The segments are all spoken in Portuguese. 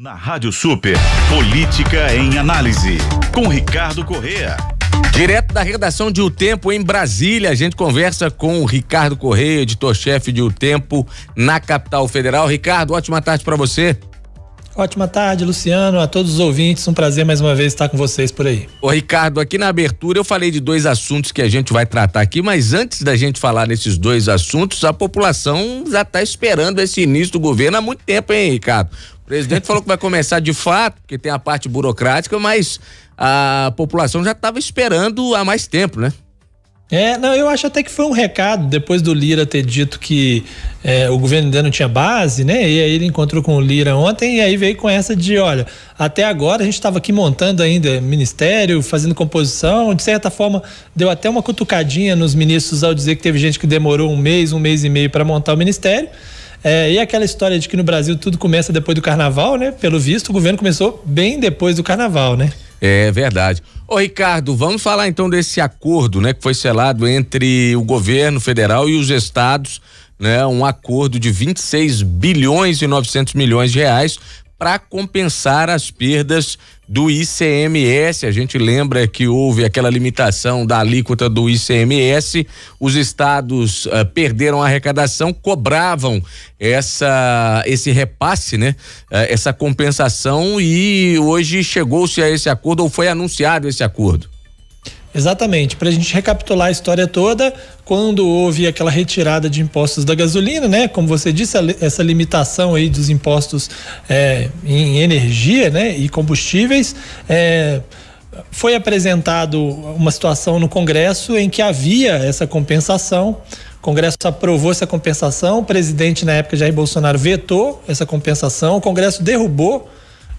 Na Rádio Super, Política em Análise, com Ricardo Correa. Direto da redação de O Tempo em Brasília, a gente conversa com o Ricardo Correia, editor-chefe de O Tempo na capital federal. Ricardo, ótima tarde para você. Ótima tarde, Luciano, a todos os ouvintes. Um prazer mais uma vez estar com vocês por aí. Ô, Ricardo, aqui na abertura eu falei de dois assuntos que a gente vai tratar aqui, mas antes da gente falar nesses dois assuntos, a população já está esperando esse início do governo há muito tempo, hein, Ricardo? O presidente falou que vai começar de fato, porque tem a parte burocrática, mas a população já estava esperando há mais tempo, né? É, não, eu acho até que foi um recado, depois do Lira ter dito que é, o governo ainda não tinha base, né? E aí ele encontrou com o Lira ontem e aí veio com essa de, olha, até agora a gente estava aqui montando ainda ministério, fazendo composição, de certa forma deu até uma cutucadinha nos ministros ao dizer que teve gente que demorou um mês, um mês e meio para montar o ministério. É, e aquela história de que no Brasil tudo começa depois do carnaval, né? Pelo visto, o governo começou bem depois do carnaval, né? É verdade. Ô Ricardo, vamos falar então desse acordo, né, que foi selado entre o governo federal e os estados, né, um acordo de 26 bilhões e 900 milhões de reais para compensar as perdas do ICMS. A gente lembra que houve aquela limitação da alíquota do ICMS. Os estados uh, perderam a arrecadação, cobravam essa esse repasse, né? Uh, essa compensação e hoje chegou-se a esse acordo ou foi anunciado esse acordo. Exatamente. Para a gente recapitular a história toda, quando houve aquela retirada de impostos da gasolina, né? Como você disse, essa limitação aí dos impostos é, em energia, né? E combustíveis, é, foi apresentado uma situação no Congresso em que havia essa compensação. O Congresso aprovou essa compensação. O presidente na época Jair Bolsonaro vetou essa compensação. O Congresso derrubou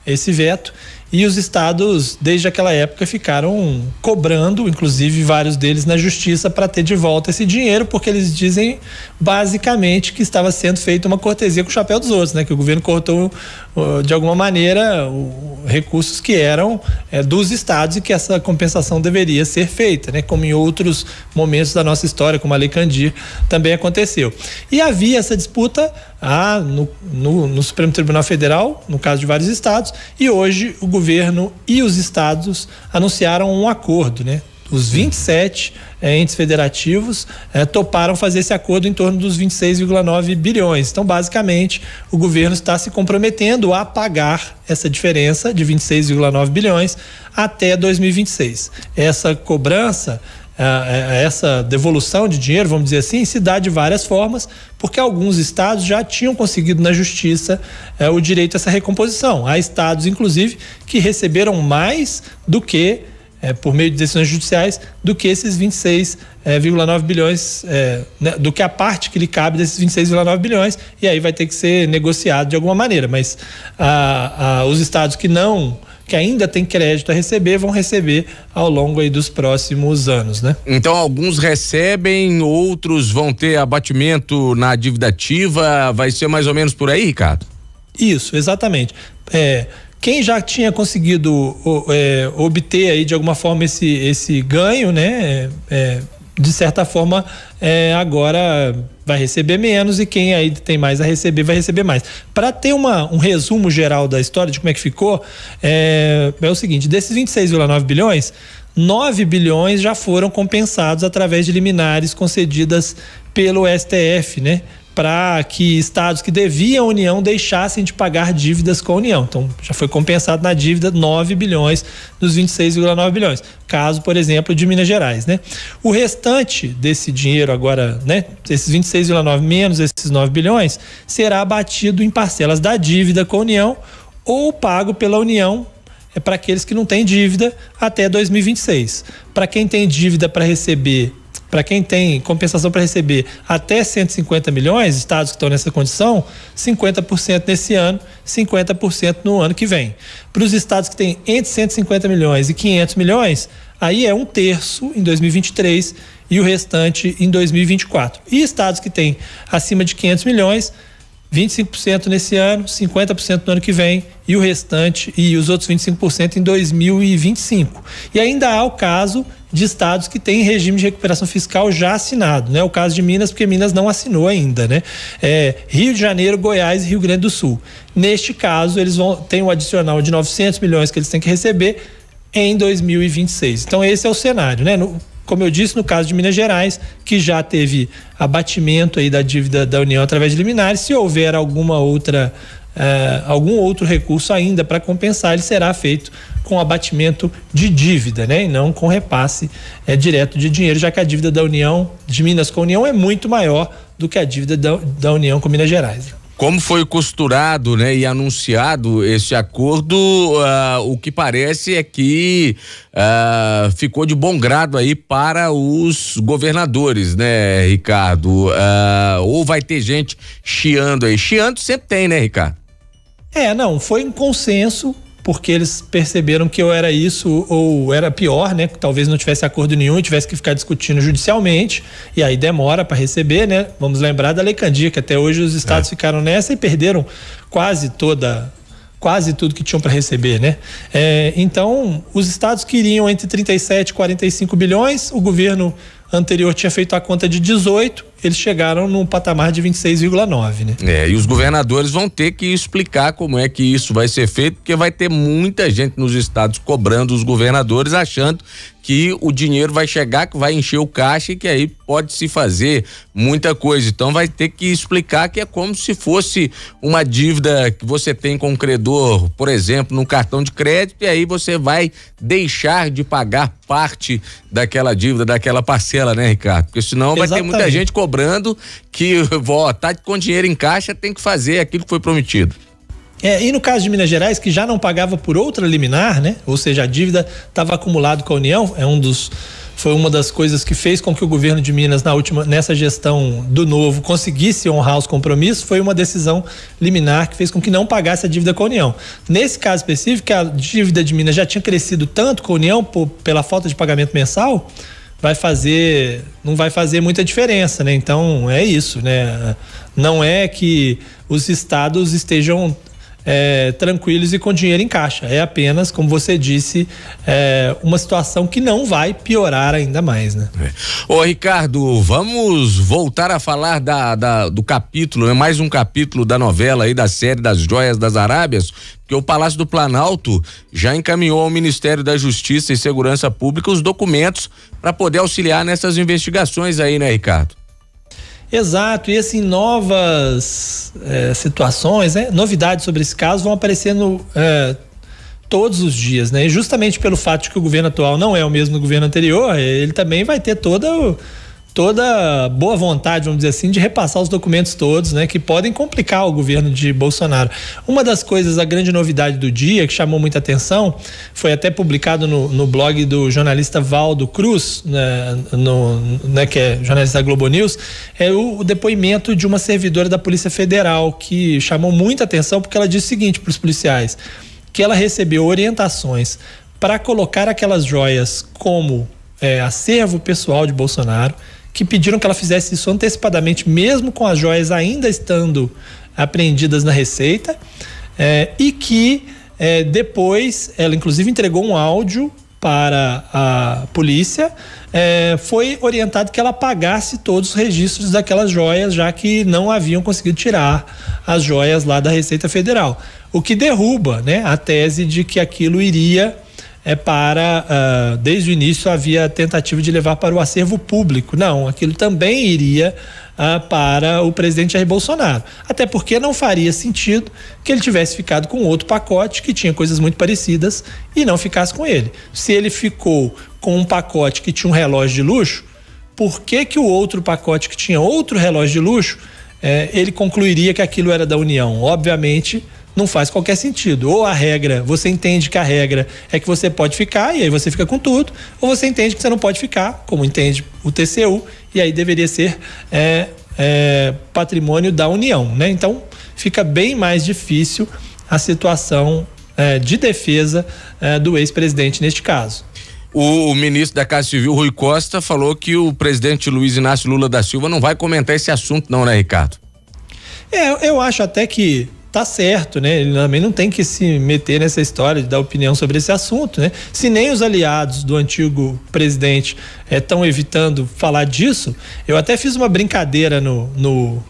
esse veto e os estados, desde aquela época, ficaram cobrando, inclusive vários deles, na justiça para ter de volta esse dinheiro, porque eles dizem basicamente que estava sendo feita uma cortesia com o chapéu dos outros, né? Que o governo cortou, de alguma maneira, recursos que eram é, dos estados e que essa compensação deveria ser feita, né? Como em outros momentos da nossa história, como a Lei Candir também aconteceu. E havia essa disputa ah, no, no, no Supremo Tribunal Federal, no caso de vários estados, e hoje o governo governo e os estados anunciaram um acordo, né? Os 27 eh, entes federativos eh, toparam fazer esse acordo em torno dos 26,9 bilhões. Então, basicamente, o governo está se comprometendo a pagar essa diferença de 26,9 bilhões até 2026. Essa cobrança é, é, é essa devolução de dinheiro, vamos dizer assim, se dá de várias formas, porque alguns estados já tinham conseguido na justiça é, o direito a essa recomposição. Há estados, inclusive, que receberam mais do que, é, por meio de decisões judiciais, do que esses 26,9 bilhões, é, né, do que a parte que lhe cabe desses 26,9 bilhões, e aí vai ter que ser negociado de alguma maneira. Mas a, a, os estados que não que ainda tem crédito a receber, vão receber ao longo aí dos próximos anos, né? Então alguns recebem, outros vão ter abatimento na dívida ativa, vai ser mais ou menos por aí, Ricardo? Isso, exatamente. É, quem já tinha conseguido é, obter aí de alguma forma esse, esse ganho, né? É, é de certa forma é, agora vai receber menos e quem aí tem mais a receber vai receber mais. Para ter uma, um resumo geral da história de como é que ficou, é, é o seguinte: desses 26,9 bilhões, 9 bilhões já foram compensados através de liminares concedidas pelo STF, né? para que estados que deviam à União deixassem de pagar dívidas com a União. Então, já foi compensado na dívida 9 bilhões dos 26,9 bilhões. Caso, por exemplo, de Minas Gerais, né? O restante desse dinheiro agora, né, esses 26,9 menos esses 9 bilhões, será abatido em parcelas da dívida com a União ou pago pela União é para aqueles que não têm dívida até 2026. Para quem tem dívida para receber para quem tem compensação para receber até 150 milhões, estados que estão nessa condição, 50% nesse ano, 50% no ano que vem. Para os estados que têm entre 150 milhões e 500 milhões, aí é um terço em 2023 e o restante em 2024. E estados que têm acima de 500 milhões, 25% nesse ano, 50% no ano que vem e o restante e os outros 25% em 2025. E ainda há o caso de estados que têm regime de recuperação fiscal já assinado, né? O caso de Minas, porque Minas não assinou ainda, né? É, Rio de Janeiro, Goiás e Rio Grande do Sul. Neste caso, eles vão têm um adicional de 900 milhões que eles têm que receber em 2026. Então esse é o cenário, né? No, como eu disse, no caso de Minas Gerais, que já teve abatimento aí da dívida da União através de liminares, se houver alguma outra Uh, algum outro recurso ainda para compensar, ele será feito com abatimento de dívida, né? E não com repasse é, direto de dinheiro, já que a dívida da União, de Minas com a União, é muito maior do que a dívida da, da União com Minas Gerais. Como foi costurado né, e anunciado esse acordo, uh, o que parece é que uh, ficou de bom grado aí para os governadores, né, Ricardo? Uh, ou vai ter gente chiando aí. Chiando sempre tem, né, Ricardo? É, não, foi um consenso, porque eles perceberam que eu era isso ou era pior, né? Talvez não tivesse acordo nenhum e tivesse que ficar discutindo judicialmente, e aí demora para receber, né? Vamos lembrar da Lei que até hoje os estados é. ficaram nessa e perderam quase toda quase tudo que tinham para receber, né? É, então, os estados queriam entre 37 e 45 bilhões, o governo anterior tinha feito a conta de 18 eles chegaram num patamar de 26,9, né? É, e os governadores vão ter que explicar como é que isso vai ser feito, porque vai ter muita gente nos estados cobrando os governadores, achando que o dinheiro vai chegar, que vai encher o caixa e que aí pode se fazer muita coisa. Então vai ter que explicar que é como se fosse uma dívida que você tem com o um credor, por exemplo, num cartão de crédito, e aí você vai deixar de pagar parte daquela dívida, daquela parcela, né, Ricardo? Porque senão Exatamente. vai ter muita gente cobrando cobrando que, vó, tá com dinheiro em caixa, tem que fazer aquilo que foi prometido. É, e no caso de Minas Gerais, que já não pagava por outra liminar, né? Ou seja, a dívida estava acumulada com a União, é um dos foi uma das coisas que fez com que o governo de Minas na última nessa gestão do novo conseguisse honrar os compromissos foi uma decisão liminar que fez com que não pagasse a dívida com a União. Nesse caso específico, a dívida de Minas já tinha crescido tanto com a União por, pela falta de pagamento mensal vai fazer, não vai fazer muita diferença, né? Então é isso, né? Não é que os estados estejam é, tranquilos e com dinheiro em caixa. É apenas, como você disse, é, uma situação que não vai piorar ainda mais, né? É. Ô Ricardo, vamos voltar a falar da, da, do capítulo, né? Mais um capítulo da novela aí, da série das Joias das Arábias, que o Palácio do Planalto já encaminhou ao Ministério da Justiça e Segurança Pública os documentos para poder auxiliar nessas investigações aí, né, Ricardo? Exato, e assim, novas é, situações, né? novidades sobre esse caso vão aparecendo é, todos os dias, né? E justamente pelo fato de que o governo atual não é o mesmo do governo anterior, ele também vai ter toda o toda boa vontade, vamos dizer assim, de repassar os documentos todos, né, que podem complicar o governo de Bolsonaro. Uma das coisas, a grande novidade do dia, que chamou muita atenção, foi até publicado no, no blog do jornalista Valdo Cruz, né, no, né, que é jornalista da Globo News, é o, o, depoimento de uma servidora da Polícia Federal, que chamou muita atenção porque ela disse o seguinte para os policiais, que ela recebeu orientações para colocar aquelas joias como é, acervo pessoal de Bolsonaro, que pediram que ela fizesse isso antecipadamente, mesmo com as joias ainda estando apreendidas na Receita, é, e que é, depois ela, inclusive, entregou um áudio para a polícia, é, foi orientado que ela pagasse todos os registros daquelas joias, já que não haviam conseguido tirar as joias lá da Receita Federal. O que derruba né, a tese de que aquilo iria é para, uh, desde o início havia tentativa de levar para o acervo público. Não, aquilo também iria uh, para o presidente Jair Bolsonaro. Até porque não faria sentido que ele tivesse ficado com outro pacote que tinha coisas muito parecidas e não ficasse com ele. Se ele ficou com um pacote que tinha um relógio de luxo, por que, que o outro pacote que tinha outro relógio de luxo, eh, ele concluiria que aquilo era da União? Obviamente não faz qualquer sentido. Ou a regra, você entende que a regra é que você pode ficar e aí você fica com tudo, ou você entende que você não pode ficar, como entende o TCU, e aí deveria ser é, é, patrimônio da União, né? Então fica bem mais difícil a situação é, de defesa é, do ex-presidente neste caso. O, ministro da Casa Civil, Rui Costa, falou que o presidente Luiz Inácio Lula da Silva não vai comentar esse assunto, não, né, Ricardo? É, eu acho até que tá certo, né? Ele também não tem que se meter nessa história de dar opinião sobre esse assunto, né? Se nem os aliados do antigo presidente estão eh, é, evitando falar disso, eu até fiz uma brincadeira no, no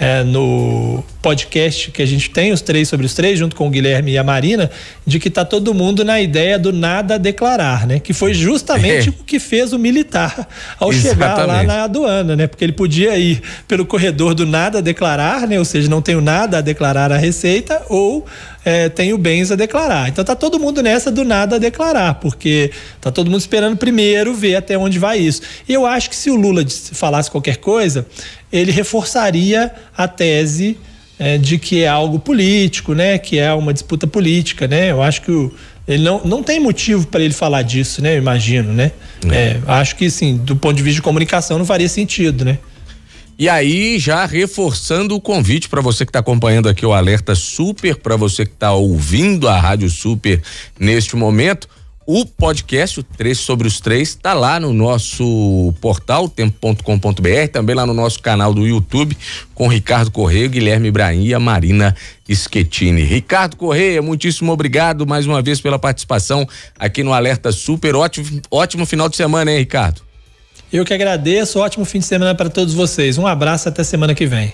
é, no podcast que a gente tem, os três sobre os três, junto com o Guilherme e a Marina, de que tá todo mundo na ideia do nada a declarar, né? Que foi justamente é. o que fez o militar ao Exatamente. chegar lá na aduana, né? Porque ele podia ir pelo corredor do nada a declarar, né? Ou seja, não tenho nada a declarar à Receita, ou é, tenho bens a declarar. Então tá todo mundo nessa do nada a declarar, porque tá todo mundo esperando primeiro ver até onde vai isso. E eu acho que se o Lula falasse qualquer coisa, ele reforçaria a tese é, de que é algo político, né? Que é uma disputa política, né? Eu acho que o, ele não, não tem motivo para ele falar disso, né? Eu imagino, né? É, é acho que sim, do ponto de vista de comunicação não faria sentido, né? E aí, já reforçando o convite para você que está acompanhando aqui o Alerta Super, para você que está ouvindo a Rádio Super neste momento, o podcast, o 3 sobre os 3, está lá no nosso portal, tempo.com.br, também lá no nosso canal do YouTube, com Ricardo Correia, Guilherme Ibrahim e a Marina Schettini. Ricardo Correia, muitíssimo obrigado mais uma vez pela participação aqui no Alerta Super. Ótimo, ótimo final de semana, hein, Ricardo? Eu que agradeço, ótimo fim de semana para todos vocês. Um abraço até semana que vem.